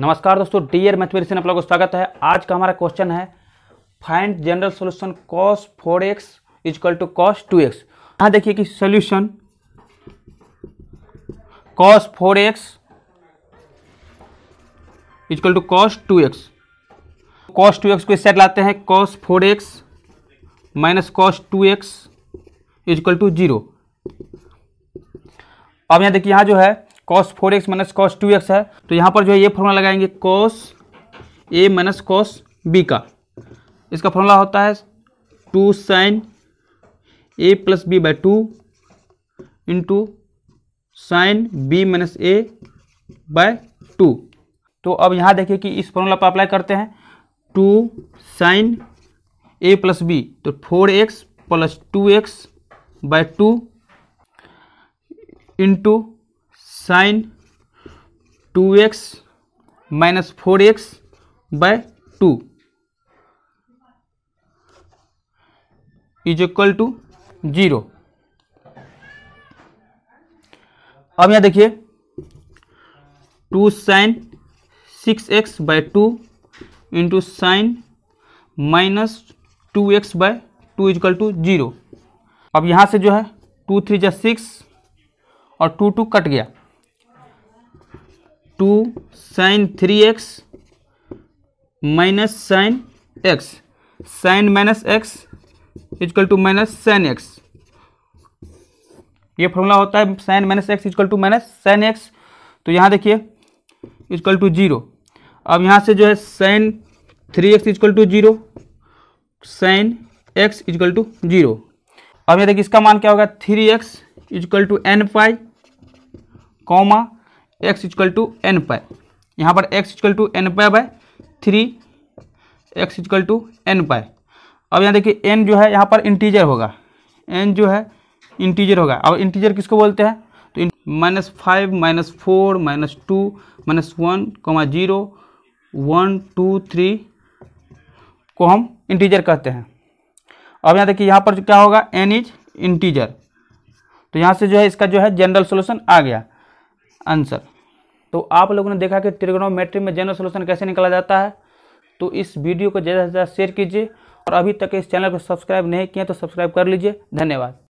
नमस्कार दोस्तों dear mathematics आप लोगों को स्वागत है आज का हमारा क्वेश्चन है find general solution cos four x is equal to cos two x यहाँ देखिए कि solution cos four x is equal to cos two x cos two x को इस साइड लाते हैं cos four x minus cos two x is equal to zero अब यहाँ देखिए यहाँ जो है cos four x minus cos two x है तो यहाँ पर जो है ये फॉर्मूला लगाएंगे cos A minus cos B का इसका फॉर्मूला होता है two sine A plus B by two into sine B minus A by two तो अब यहाँ देखिए कि इस फॉर्मूला पर अप्लाई करते हैं two sine A plus B तो four x plus two x by two into sine two x minus four x by two is equal to zero अब यहाँ देखिए two sine six x by two into sine minus two x by two is equal to zero अब यहां से जो है two three जा six और टू टू कट गया two sine three x minus sine x sign minus x is equal to minus sine x ये formula होता है sine minus x is equal to minus sine x तो यहाँ देखिए इजकल टू जीरो अब यहाँ से जो है sine three x is equal to zero sine x is equal to zero अब ये देखिए इसका मान क्या होगा three x is equal to n pi comma x is equal to n pi यहाँ पर x is equal to n pi by three x is equal to n pi अब यहाँ देखिए एन जो है यहाँ पर इंटीजर होगा एन जो है इंटीजर होगा अब इंटीजर किसको बोलते हैं तो minus five minus four minus two minus one comma zero one two three को हम इंटीजर कहते हैं अब यहाँ देखिए यहाँ पर क्या होगा एन इज इंटीजर तो यहाँ से जो है इसका जो है जनरल सोल्यूशन आ गया आंसर तो आप लोगों ने देखा कि ट्रिग्नोमेट्री में जनरल सोल्यूशन कैसे निकाला जाता है तो इस वीडियो को ज़्यादा से ज़्यादा शेयर कीजिए और अभी तक इस चैनल को सब्सक्राइब नहीं किया तो सब्सक्राइब कर लीजिए धन्यवाद